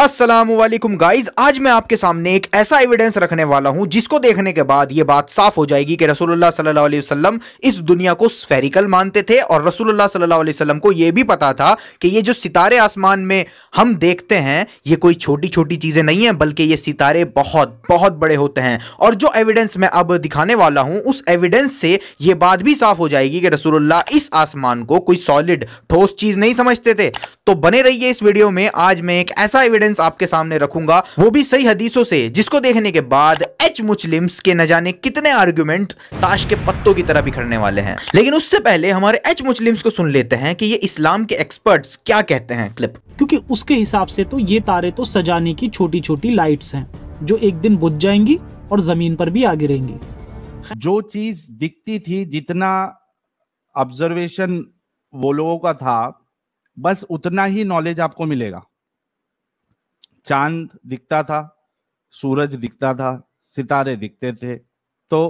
Aslam guys आज मैं आपके सामने एक ऐसा एविडेंस रखने वाला हूं जिसको देखने के बाद ये बात साफ हो जाएगी कि रसूलुल्लाह सल्लल्लाहु अलैहि वसल्लम इस दुनिया को स्फेरिकल मानते थे और रसूलुल्लाह सल्लल्लाहु अलैहि वसल्लम को ये भी पता था कि ये जो सितारे आसमान में हम देखते हैं ये कोई छोटी छोटी चीज़ें नहीं है बल्कि ये सितारे बहुत बहुत बड़े होते हैं और जो एविडेंस मैं अब दिखाने वाला हूँ उस एविडेंस से ये बात भी साफ हो जाएगी कि रसूलुल्लाह इस आसमान को कोई सॉलिड ठोस चीज़ नहीं समझते थे तो बने रहिए इस वीडियो में आज मैं एक ऐसा एविडेंस एविडेंस आपके सामने रखूंगा वो भी सही हदीसों से जिसको देखने के बाद एच मुस्लिम्स के न जाने कितने आर्ग्यूमेंट ताश के पत्तों की तरह बिखरने वाले हैं लेकिन उससे पहले हमारे एच मुस्लिम्स को सुन लेते हैं कि ये इस्लाम के एक्सपर्ट्स क्या कहते हैं क्लिप क्योंकि उसके हिसाब से तो ये तारे तो सजाने की छोटी छोटी लाइट्स हैं जो एक दिन बुझ जाएंगी और जमीन पर भी आ गिरेंगी जो चीज दिखती थी जितना ऑब्जर्वेशन वो लोगों का था बस उतना ही नॉलेज आपको मिलेगा चांद दिखता था सूरज दिखता था सितारे दिखते थे तो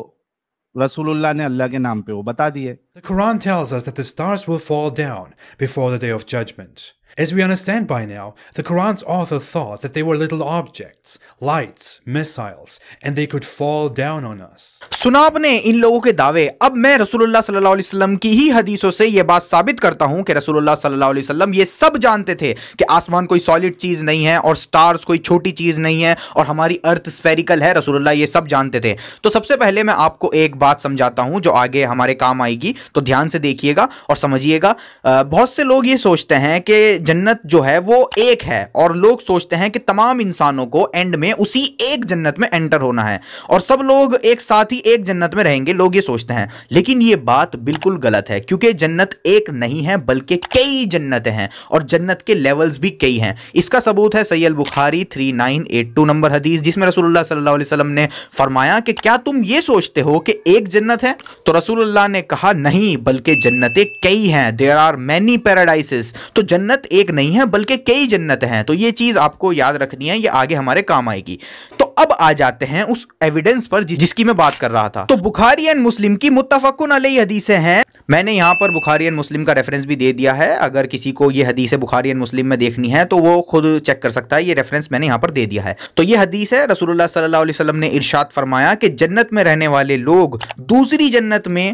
रसूलुल्लाह ने अल्लाह के नाम पे वो बता दिए The Quran tells us that the stars will fall down before the day of judgment. As we understand by now, the Quran's author thought that they were little objects, lights, missiles, and they could fall down on us. सुना आपने इन लोगों के दावे अब मैं रसूलुल्लाह सल्लल्लाहु अलैहि वसल्लम की ही हदीसों से ये बात साबित करता हूं कि रसूलुल्लाह सल्लल्लाहु अलैहि वसल्लम ये सब जानते थे कि आसमान कोई सॉलिड चीज़ नहीं है और स्टार्स कोई छोटी चीज़ नहीं है और हमारी अर्थ स्फेरिकल है रसूलुल्लाह ये सब जानते थे तो सबसे पहले मैं आपको एक बात समझाता हूँ जो आगे हमारे काम आएगी तो ध्यान से देखिएगा और समझिएगा बहुत से लोग ये सोचते हैं कि जन्नत जो है वो एक है और लोग सोचते हैं कि तमाम इंसानों को एंड में उसी एक जन्नत में एंटर होना है और सब लोग एक साथ ही एक जन्नत में रहेंगे लोग ये सोचते हैं लेकिन ये बात बिल्कुल गलत है क्योंकि जन्नत एक नहीं है बल्कि कई जन्नतें हैं और जन्नत के लेवल्स भी कई हैं इसका सबूत है सैयल बुखारी three nine eight two number हदीस जिसमें रसूलुल्लाह सल्लल्लाहु अलैहि वसल्लम ने फरमाया कि क्या तुम ये सोचते हो कि एक जन्नत है तो रसूलुल्लाह ने कहा नहीं नहीं बल्कि जन्नतें कई हैं देर आर मैनी पैराडाइसेस तो जन्नत एक नहीं है बल्कि कई जन्नत हैं तो ये चीज़ आपको याद रखनी है ये आगे हमारे काम आएगी तो अब आ जाते हैं उस एविडेंस पर जिस, जिसकी मैं बात कर रहा था तो बुखारी एंड मुस्लिम की मुतफकुन अलई हदीसें हैं मैंने यहाँ पर बुखारी एंड मुस्लिम का रेफरेंस भी दे दिया है अगर किसी को ये हदीसें बुखारी एंड मुस्लिम में देखनी है तो वो खुद चेक कर सकता है ये रेफरेंस मैंने यहाँ पर दे दिया है तो ये हदीस है रसूलुल्लाह सल्लल्लाहु अलैहि वसल्लम ने इरशाद फरमाया कि जन्नत में रहने वाले लोग दूसरी जन्नत में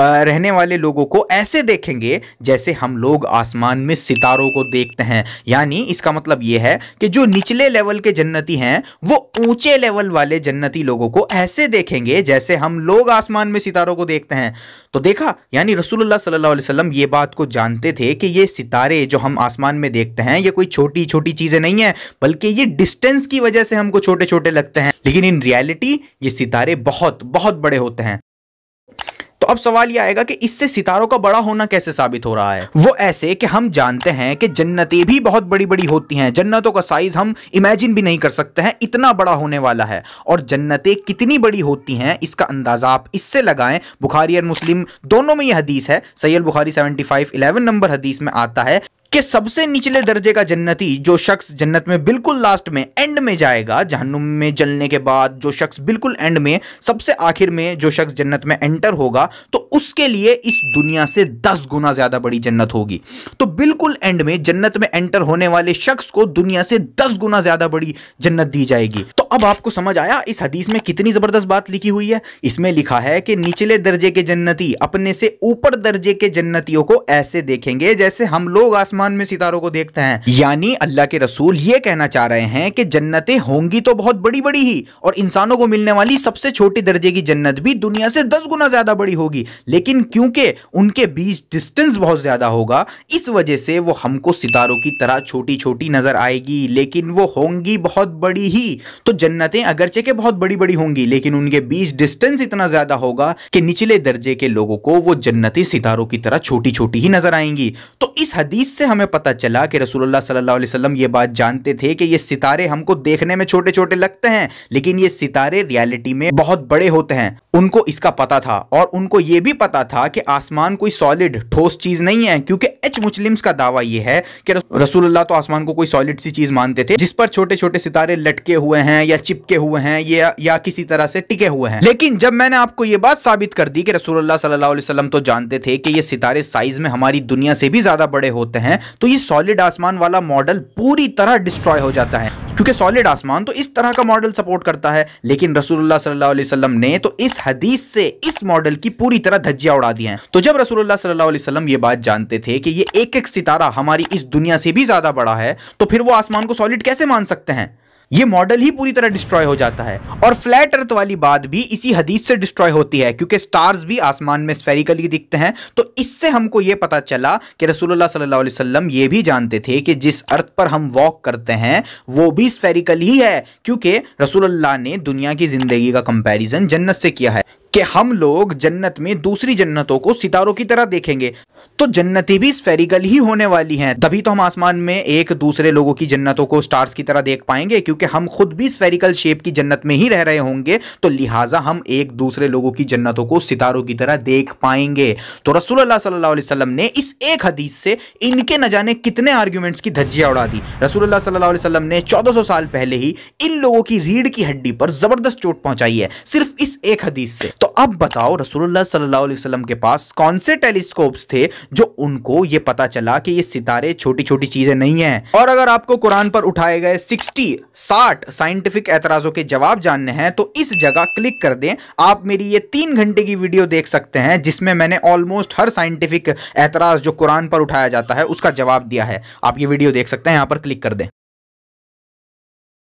रहने वाले लोगों को ऐसे देखेंगे जैसे हम लोग आसमान में सितारों को देखते हैं यानी इसका मतलब ये है कि जो निचले लेवल के जन्नती हैं वो ऊंचे नीचे लेवल वाले जन्नती लोगों को ऐसे देखेंगे जैसे हम लोग आसमान में सितारों को देखते हैं तो देखा यानी रसूलुल्लाह सल्लल्लाहु अलैहि वसल्लम ये बात को जानते थे कि ये सितारे जो हम आसमान में देखते हैं ये कोई छोटी छोटी चीज़ें नहीं है बल्कि ये डिस्टेंस की वजह से हमको छोटे छोटे लगते हैं लेकिन इन रियलिटी ये सितारे बहुत बहुत बड़े होते हैं तो अब सवाल यह आएगा कि इससे सितारों का बड़ा होना कैसे साबित हो रहा है वो ऐसे कि हम जानते हैं कि जन्नतें भी बहुत बड़ी बड़ी होती हैं जन्नतों का साइज हम इमेजिन भी नहीं कर सकते हैं इतना बड़ा होने वाला है और जन्नतें कितनी बड़ी होती हैं इसका अंदाजा आप इससे लगाएं बुखारी और मुस्लिम दोनों में यह हदीस है सैयल बुखारी सेवेंटी फाइव इलेवन नंबर हदीस में आता है कि सबसे निचले दर्जे का जन्नती जो शख्स जन्नत में बिल्कुल लास्ट में एंड में जाएगा जहनुम में जलने के बाद जो शख्स बिल्कुल एंड में सबसे आखिर में जो शख्स जन्नत में एंटर होगा तो उसके लिए इस दुनिया से दस गुना ज़्यादा बड़ी जन्नत होगी तो बिल्कुल एंड में जन्नत में एंटर होने वाले शख्स को दुनिया से दस गुना ज़्यादा बड़ी जन्नत दी जाएगी तो अब आपको समझ आया इस हदीस में कितनी ज़बरदस्त बात लिखी हुई है इसमें लिखा है कि निचले दर्जे के जन्नती अपने से ऊपर दर्जे के जन्नतियों को ऐसे देखेंगे जैसे हम लोग आसमान आसमान में सितारों को देखते हैं यानी अल्लाह के रसूल ये कहना चाह रहे हैं कि जन्नतें होंगी तो बहुत बड़ी बड़ी ही और इंसानों को मिलने वाली सबसे छोटे दर्जे की जन्नत भी दुनिया से दस गुना ज्यादा बड़ी होगी लेकिन क्योंकि उनके बीच डिस्टेंस बहुत ज्यादा होगा इस वजह से वो हमको सितारों की तरह छोटी छोटी नजर आएगी लेकिन वो होंगी बहुत बड़ी ही तो जन्नतें अगरचे के बहुत बड़ी बड़ी होंगी लेकिन उनके बीच डिस्टेंस इतना ज्यादा होगा कि निचले दर्जे के लोगों को वो जन्नतें सितारों की तरह छोटी छोटी ही नजर आएंगी तो इस हदीस से हमें पता चला कि रसूलुल्लाह सल्लल्लाहु अलैहि वसल्लम ये बात जानते थे कि ये सितारे हमको देखने में छोटे छोटे लगते हैं लेकिन ये सितारे रियलिटी में बहुत बड़े होते हैं उनको इसका पता था और उनको ये भी पता था कि आसमान कोई सॉलिड ठोस चीज़ नहीं है क्योंकि एच मुस्लिम्स का दावा यह है कि रसूलुल्लाह तो आसमान को कोई सॉलिड सी चीज़ मानते थे जिस पर छोटे छोटे सितारे लटके हुए हैं या चिपके हुए हैं या, या किसी तरह से टिके हुए हैं लेकिन जब मैंने आपको ये बात साबित कर दी कि रसूल सल्लल्लाहु तो जानते थे कि ये सितारे साइज में हमारी दुनिया से भी ज़्यादा बड़े होते हैं तो ये सॉलिड आसमान वाला मॉडल पूरी तरह डिस्ट्रॉय हो जाता है क्योंकि सॉलिड आसमान तो इस तरह का मॉडल सपोर्ट करता है लेकिन रसूलुल्लाह सल्लल्लाहु अलैहि वसल्लम ने तो इस हदीस से इस मॉडल की पूरी तरह धज्जियां उड़ा दी हैं तो जब रसूलुल्लाह सल्लल्लाहु अलैहि वसल्लम ये बात जानते थे कि ये एक एक सितारा हमारी इस दुनिया से भी ज्यादा बड़ा है तो फिर वो आसमान को सॉलिड कैसे मान सकते हैं ये मॉडल ही पूरी तरह डिस्ट्रॉय हो जाता है और फ्लैट अर्थ वाली बात भी इसी हदीस से डिस्ट्रॉय होती है क्योंकि स्टार्स भी आसमान में स्फेरिकली दिखते हैं तो इससे हमको ये पता चला कि रसूलुल्लाह सल्लल्लाहु अलैहि वसल्लम ये भी जानते थे कि जिस अर्थ पर हम वॉक करते हैं वो भी स्फेरिकल ही है क्योंकि रसूल ने दुनिया की ज़िंदगी का कंपेरिजन जन्नत से किया है कि हम लोग जन्नत में दूसरी जन्नतों को सितारों की तरह देखेंगे तो जन्नती भी स्फेरिकल ही होने वाली हैं तभी तो हम आसमान में एक दूसरे लोगों की जन्नतों को स्टार्स की तरह देख पाएंगे क्योंकि हम खुद भी स्फेरिकल शेप की जन्नत में ही रह रहे होंगे तो लिहाजा हम एक दूसरे लोगों की जन्नतों को सितारों की तरह देख पाएंगे तो रसूल सल्लल्लाहु अलैहि वसल्लम ने इस एक हदीस से इनके न जाने कितने आर्ग्यूमेंट्स की धज्जियां उड़ा दी रसूल सल्लल्लाहु अलैहि वसल्लम ने सौ साल पहले ही इन लोगों की रीढ़ की हड्डी पर जबरदस्त चोट पहुंचाई है सिर्फ इस एक हदीस से तो अब बताओ रसूलुल्लाह सल्लल्लाहु अलैहि वसल्लम के पास कौन से टेलीस्कोप्स थे जो उनको ये पता चला कि ये सितारे छोटी छोटी चीजें नहीं है और अगर आपको कुरान पर उठाए गए सिक्सटी साठ साइंटिफिक एतराजों के जवाब जानने हैं तो इस जगह क्लिक कर दें आप मेरी ये तीन घंटे की वीडियो देख सकते हैं जिसमें मैंने ऑलमोस्ट हर साइंटिफिक एतराज जो कुरान पर उठाया जाता है उसका जवाब दिया है आप ये वीडियो देख सकते हैं यहाँ पर क्लिक कर दें